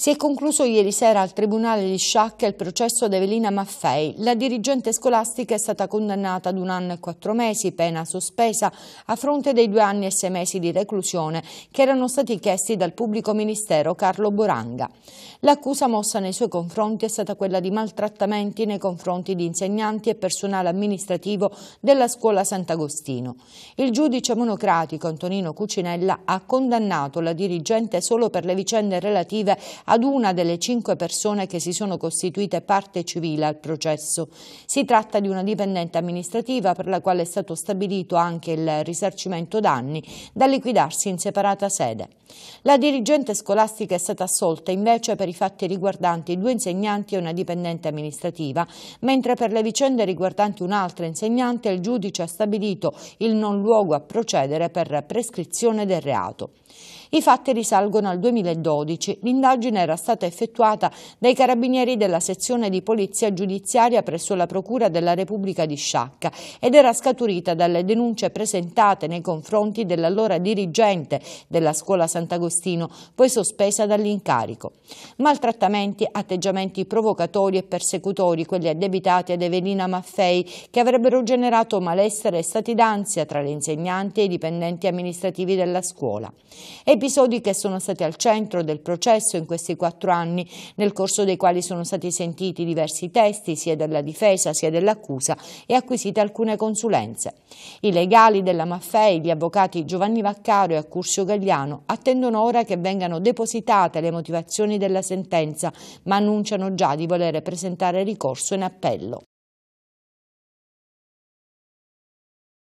Si è concluso ieri sera al Tribunale di Sciacca il processo ad Evelina Maffei. La dirigente scolastica è stata condannata ad un anno e quattro mesi, pena sospesa, a fronte dei due anni e sei mesi di reclusione che erano stati chiesti dal pubblico ministero Carlo Boranga. L'accusa mossa nei suoi confronti è stata quella di maltrattamenti nei confronti di insegnanti e personale amministrativo della scuola Sant'Agostino. Il giudice monocratico Antonino Cucinella ha condannato la dirigente solo per le vicende relative ad una delle cinque persone che si sono costituite parte civile al processo. Si tratta di una dipendente amministrativa per la quale è stato stabilito anche il risarcimento danni da liquidarsi in separata sede. La dirigente scolastica è stata assolta invece per i fatti riguardanti due insegnanti e una dipendente amministrativa, mentre per le vicende riguardanti un'altra insegnante il giudice ha stabilito il non luogo a procedere per prescrizione del reato. I fatti risalgono al 2012. L'indagine era stata effettuata dai carabinieri della sezione di polizia giudiziaria presso la Procura della Repubblica di Sciacca ed era scaturita dalle denunce presentate nei confronti dell'allora dirigente della scuola Sant'Agostino, poi sospesa dall'incarico. Maltrattamenti, atteggiamenti provocatori e persecutori, quelli addebitati ad Evelina Maffei, che avrebbero generato malessere e stati d'ansia tra le insegnanti e i dipendenti amministrativi della scuola. E episodi che sono stati al centro del processo in questi quattro anni, nel corso dei quali sono stati sentiti diversi testi sia della difesa sia dell'accusa e acquisite alcune consulenze. I legali della Maffei, gli avvocati Giovanni Vaccaro e Accursio Gagliano, attendono ora che vengano depositate le motivazioni della sentenza, ma annunciano già di volere presentare ricorso in appello.